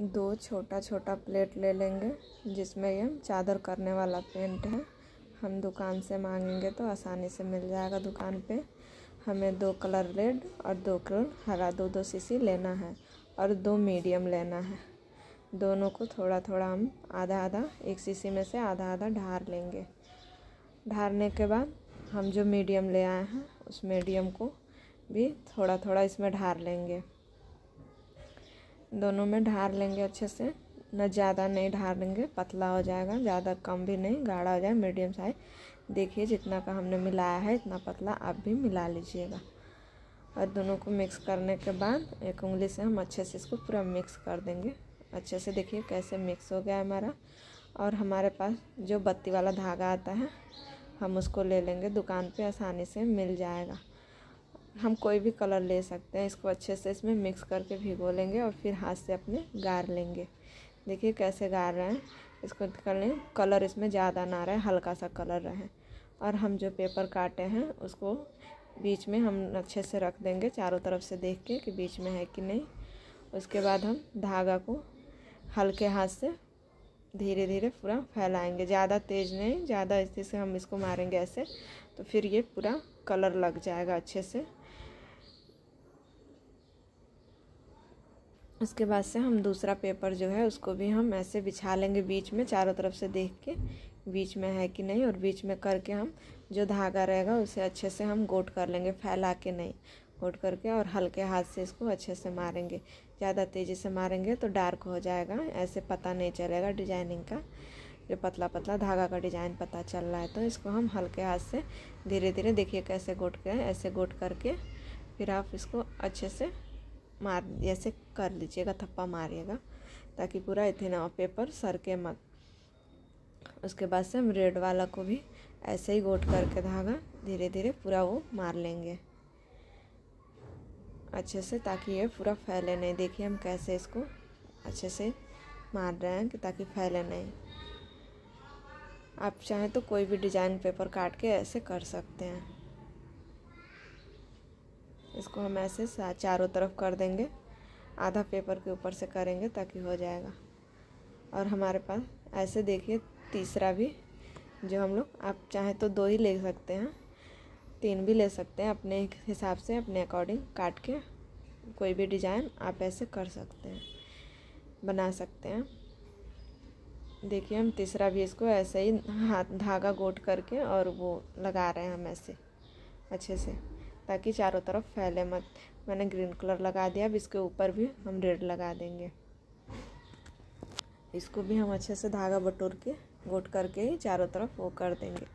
दो छोटा छोटा प्लेट ले लेंगे जिसमें ये चादर करने वाला पेंट है हम दुकान से मांगेंगे तो आसानी से मिल जाएगा दुकान पे हमें दो कलर रेड और दो कलर हरा दो दो सीसी लेना है और दो मीडियम लेना है दोनों को थोड़ा थोड़ा हम आधा आधा एक सीसी में से आधा आधा ढार लेंगे ढारने के बाद हम जो मीडियम ले आए हैं उस मीडियम को भी थोड़ा थोड़ा इसमें ढार लेंगे दोनों में ढार लेंगे अच्छे से ना ज़्यादा नहीं ढार लेंगे पतला हो जाएगा ज़्यादा कम भी नहीं गाढ़ा हो जाए मीडियम साइज देखिए जितना का हमने मिलाया है इतना पतला आप भी मिला लीजिएगा और दोनों को मिक्स करने के बाद एक उंगली से हम अच्छे से इसको पूरा मिक्स कर देंगे अच्छे से देखिए कैसे मिक्स हो गया हमारा और हमारे पास जो बत्ती वाला धागा आता है हम उसको ले लेंगे दुकान पे आसानी से मिल जाएगा हम कोई भी कलर ले सकते हैं इसको अच्छे से इसमें मिक्स करके भिगो लेंगे और फिर हाथ से अपने गार लेंगे देखिए कैसे गार रहे हैं इसको कर लें कलर इसमें ज़्यादा ना रहे हल्का सा कलर रहे और हम जो पेपर काटे हैं उसको बीच में हम अच्छे से रख देंगे चारों तरफ से देख के कि बीच में है कि नहीं उसके बाद हम धागा को हल्के हाथ से धीरे धीरे पूरा फैलाएंगे ज़्यादा तेज़ नहीं ज़्यादा इसी से हम इसको मारेंगे ऐसे तो फिर ये पूरा कलर लग जाएगा अच्छे से उसके बाद से हम दूसरा पेपर जो है उसको भी हम ऐसे बिछा लेंगे बीच में चारों तरफ से देख के बीच में है कि नहीं और बीच में करके हम जो धागा रहेगा उसे अच्छे से हम गोट कर लेंगे फैला के नहीं गोट करके और हल्के हाथ से इसको अच्छे से मारेंगे ज़्यादा तेज़ी से मारेंगे तो डार्क हो जाएगा ऐसे पता नहीं चलेगा डिजाइनिंग का जो पतला पतला धागा का डिज़ाइन पता चल रहा है तो इसको हम हल्के हाथ से धीरे धीरे देखिए कैसे गोट के ऐसे गोट करके फिर आप इसको अच्छे से मार ऐसे कर लीजिएगा थप्पा मारिएगा ताकि पूरा इथेना पेपर सर के मत उसके बाद से हम रेड वाला को भी ऐसे ही गोट करके धागा धीरे धीरे पूरा वो मार लेंगे अच्छे से ताकि ये पूरा फैले नहीं देखिए हम कैसे इसको अच्छे से मार रहे हैं कि ताकि फैले नहीं आप चाहें तो कोई भी डिज़ाइन पेपर काट के ऐसे कर सकते हैं इसको हम ऐसे चारों तरफ कर देंगे आधा पेपर के ऊपर से करेंगे ताकि हो जाएगा और हमारे पास ऐसे देखिए तीसरा भी जो हम लोग आप चाहे तो दो ही ले सकते हैं तीन भी ले सकते हैं अपने हिसाब से अपने अकॉर्डिंग काट के कोई भी डिज़ाइन आप ऐसे कर सकते हैं बना सकते हैं देखिए हम तीसरा भी इसको ऐसे ही हाथ धागा गोट करके और वो लगा रहे हैं हम ऐसे अच्छे से ताकि चारों तरफ फैले मत मैंने ग्रीन कलर लगा दिया अब इसके ऊपर भी हम रेड लगा देंगे इसको भी हम अच्छे से धागा बटोर के गोट करके ही चारों तरफ वो कर देंगे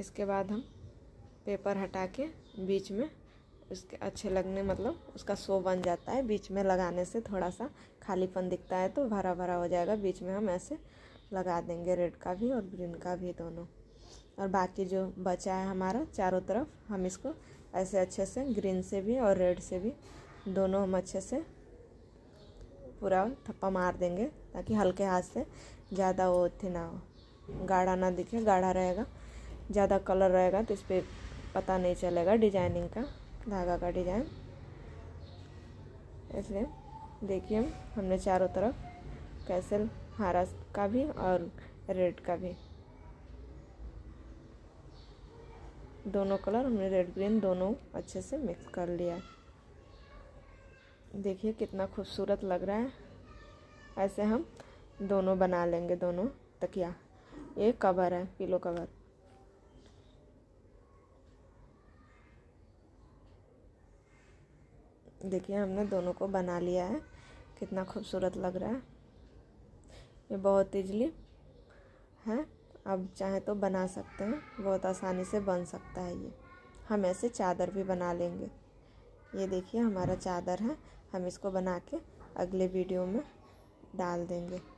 इसके बाद हम पेपर हटा के बीच में उसके अच्छे लगने मतलब उसका सो बन जाता है बीच में लगाने से थोड़ा सा खालीपन दिखता है तो भरा भरा हो जाएगा बीच में हम ऐसे लगा देंगे रेड का भी और ग्रीन का भी दोनों और बाकी जो बचा है हमारा चारों तरफ हम इसको ऐसे अच्छे से ग्रीन से भी और रेड से भी दोनों हम अच्छे से पूरा थप्पा मार देंगे ताकि हल्के हाथ से ज़्यादा वो थे ना हो गाढ़ा ना दिखे गाढ़ा रहेगा ज़्यादा कलर रहेगा तो इस पर पता नहीं चलेगा डिजाइनिंग का धागा का डिजाइन इसलिए देखिए हमने चारों तरफ कैसे हरा का भी और रेड का भी दोनों कलर हमने रेड ग्रीन दोनों अच्छे से मिक्स कर लिया देखिए कितना खूबसूरत लग रहा है ऐसे हम दोनों बना लेंगे दोनों तकिया ये कवर है पिलो कवर देखिए हमने दोनों को बना लिया है कितना खूबसूरत लग रहा है ये बहुत इजली है आप चाहें तो बना सकते हैं बहुत आसानी से बन सकता है ये हम ऐसे चादर भी बना लेंगे ये देखिए हमारा चादर है हम इसको बना के अगले वीडियो में डाल देंगे